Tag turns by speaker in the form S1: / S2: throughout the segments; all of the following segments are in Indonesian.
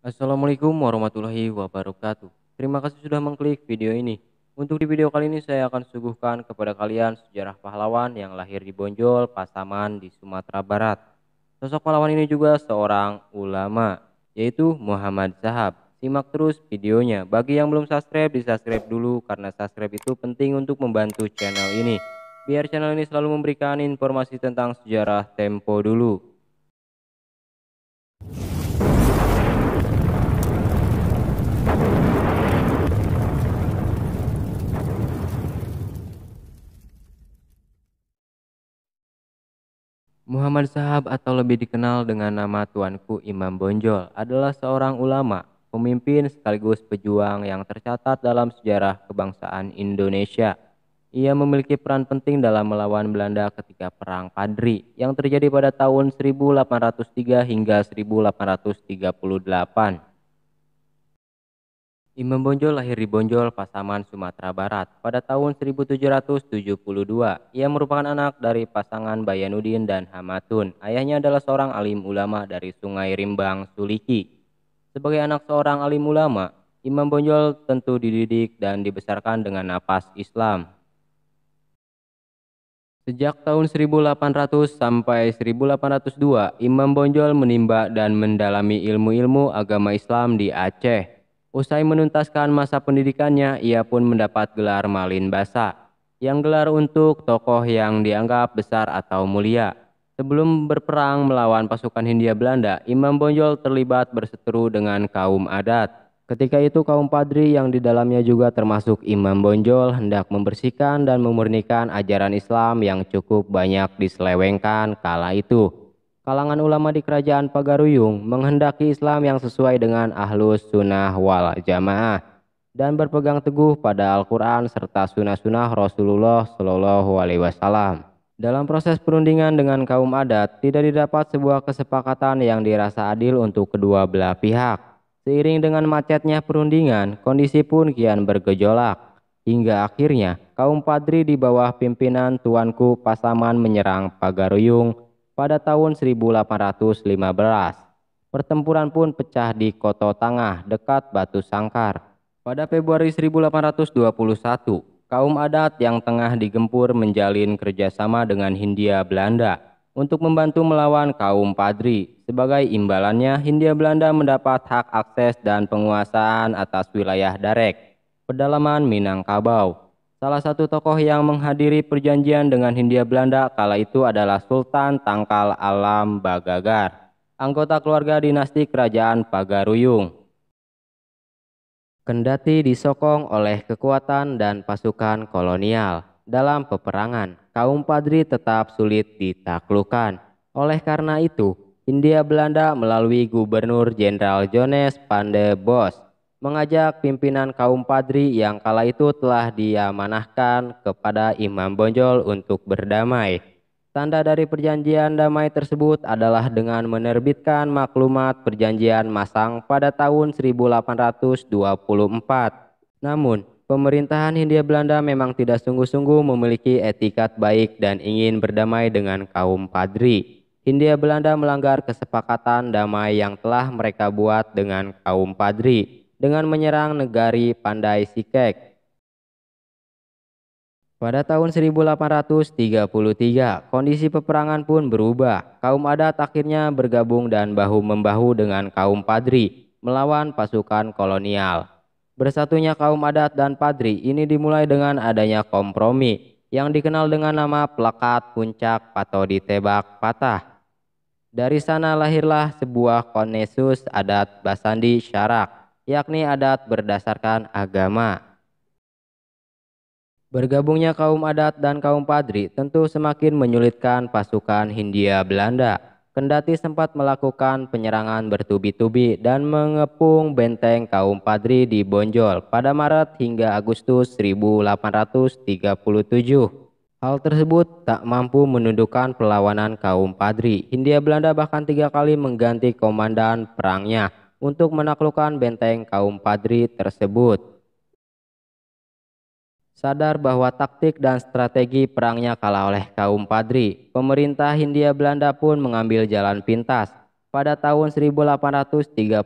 S1: Assalamualaikum warahmatullahi wabarakatuh. Terima kasih sudah mengklik video ini. Untuk di video kali ini saya akan suguhkan kepada kalian sejarah pahlawan yang lahir di Bonjol, Pasaman, di Sumatera Barat. Sosok pahlawan ini juga seorang ulama, yaitu Muhammad Sahab. Simak terus videonya. Bagi yang belum subscribe, di subscribe dulu karena subscribe itu penting untuk membantu channel ini. Biar channel ini selalu memberikan informasi tentang sejarah tempo dulu. Muhammad Sahab atau lebih dikenal dengan nama Tuanku Imam Bonjol adalah seorang ulama, pemimpin sekaligus pejuang yang tercatat dalam sejarah kebangsaan Indonesia. Ia memiliki peran penting dalam melawan Belanda ketika Perang Padri yang terjadi pada tahun 1803 hingga 1838. Imam Bonjol lahir di Bonjol, Pasaman, Sumatera Barat pada tahun 1772. Ia merupakan anak dari pasangan Bayanuddin dan Hamatun. Ayahnya adalah seorang alim ulama dari Sungai Rimbang, Suliki. Sebagai anak seorang alim ulama, Imam Bonjol tentu dididik dan dibesarkan dengan napas Islam. Sejak tahun 1800 sampai 1802, Imam Bonjol menimba dan mendalami ilmu-ilmu agama Islam di Aceh. Usai menuntaskan masa pendidikannya, ia pun mendapat gelar Malin Basa, yang gelar untuk tokoh yang dianggap besar atau mulia. Sebelum berperang melawan pasukan Hindia Belanda, Imam Bonjol terlibat berseteru dengan kaum adat. Ketika itu kaum padri yang di dalamnya juga termasuk Imam Bonjol hendak membersihkan dan memurnikan ajaran Islam yang cukup banyak diselewengkan kala itu kalangan ulama di kerajaan Pagaruyung menghendaki Islam yang sesuai dengan ahlus sunnah wal jamaah dan berpegang teguh pada Al-Quran serta sunnah-sunnah Rasulullah Shallallahu Alaihi Wasallam. Dalam proses perundingan dengan kaum adat, tidak didapat sebuah kesepakatan yang dirasa adil untuk kedua belah pihak. Seiring dengan macetnya perundingan, kondisi pun kian bergejolak. Hingga akhirnya, kaum padri di bawah pimpinan Tuanku Pasaman menyerang Pagaruyung pada tahun 1815. Pertempuran pun pecah di Koto Tangah dekat Batu Sangkar. Pada Februari 1821, kaum adat yang tengah digempur menjalin kerjasama dengan Hindia Belanda untuk membantu melawan kaum padri. Sebagai imbalannya, Hindia Belanda mendapat hak akses dan penguasaan atas wilayah Darek, pedalaman Minangkabau. Salah satu tokoh yang menghadiri perjanjian dengan Hindia Belanda kala itu adalah Sultan Tangkal Alam Bagagar, anggota keluarga dinasti Kerajaan Pagaruyung. Kendati disokong oleh kekuatan dan pasukan kolonial dalam peperangan, kaum Padri tetap sulit ditaklukkan. Oleh karena itu, Hindia Belanda melalui Gubernur Jenderal Jones Pandebos mengajak pimpinan kaum padri yang kala itu telah diamanahkan kepada Imam Bonjol untuk berdamai. Tanda dari perjanjian damai tersebut adalah dengan menerbitkan maklumat perjanjian Masang pada tahun 1824. Namun, pemerintahan Hindia Belanda memang tidak sungguh-sungguh memiliki etikat baik dan ingin berdamai dengan kaum padri. Hindia Belanda melanggar kesepakatan damai yang telah mereka buat dengan kaum padri dengan menyerang negari Pandai Sikek. Pada tahun 1833, kondisi peperangan pun berubah. Kaum adat akhirnya bergabung dan bahu-membahu dengan kaum padri melawan pasukan kolonial. Bersatunya kaum adat dan padri ini dimulai dengan adanya kompromi yang dikenal dengan nama plakat Puncak atau Ditebak Patah. Dari sana lahirlah sebuah konesus adat Basandi Syarak yakni adat berdasarkan agama. Bergabungnya kaum adat dan kaum padri tentu semakin menyulitkan pasukan Hindia Belanda. Kendati sempat melakukan penyerangan bertubi-tubi dan mengepung benteng kaum padri di Bonjol pada Maret hingga Agustus 1837. Hal tersebut tak mampu menundukkan perlawanan kaum padri. Hindia Belanda bahkan tiga kali mengganti komandan perangnya untuk menaklukkan benteng kaum Padri tersebut. Sadar bahwa taktik dan strategi perangnya kalah oleh kaum Padri, pemerintah Hindia Belanda pun mengambil jalan pintas. Pada tahun 1837,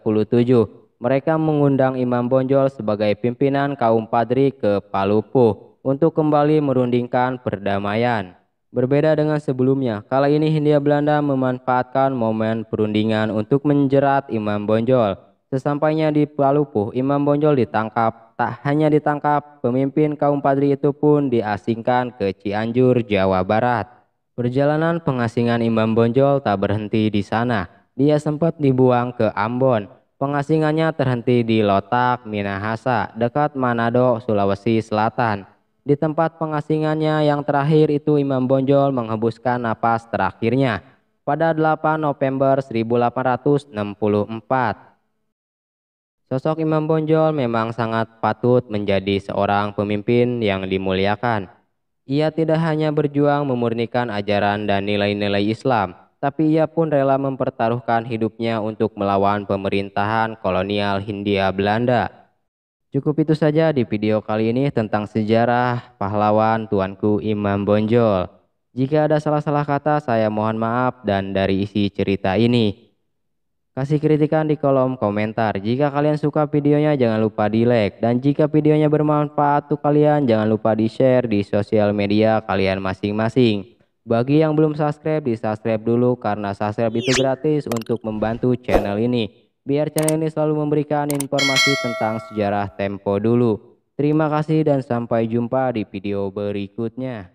S1: mereka mengundang Imam Bonjol sebagai pimpinan kaum Padri ke Palupu untuk kembali merundingkan perdamaian. Berbeda dengan sebelumnya, kali ini Hindia Belanda memanfaatkan momen perundingan untuk menjerat Imam Bonjol. Sesampainya di Palupu, Imam Bonjol ditangkap. Tak hanya ditangkap, pemimpin kaum Padri itu pun diasingkan ke Cianjur, Jawa Barat. Perjalanan pengasingan Imam Bonjol tak berhenti di sana. Dia sempat dibuang ke Ambon. Pengasingannya terhenti di Lotak, Minahasa, dekat Manado, Sulawesi Selatan. Di tempat pengasingannya yang terakhir itu Imam Bonjol menghembuskan napas terakhirnya pada 8 November 1864. Sosok Imam Bonjol memang sangat patut menjadi seorang pemimpin yang dimuliakan. Ia tidak hanya berjuang memurnikan ajaran dan nilai-nilai Islam, tapi ia pun rela mempertaruhkan hidupnya untuk melawan pemerintahan kolonial Hindia Belanda Cukup itu saja di video kali ini tentang sejarah pahlawan Tuanku Imam Bonjol. Jika ada salah-salah kata saya mohon maaf dan dari isi cerita ini. Kasih kritikan di kolom komentar. Jika kalian suka videonya jangan lupa di like. Dan jika videonya bermanfaat untuk kalian jangan lupa di share di sosial media kalian masing-masing. Bagi yang belum subscribe di subscribe dulu karena subscribe itu gratis untuk membantu channel ini biar channel ini selalu memberikan informasi tentang sejarah tempo dulu. Terima kasih dan sampai jumpa di video berikutnya.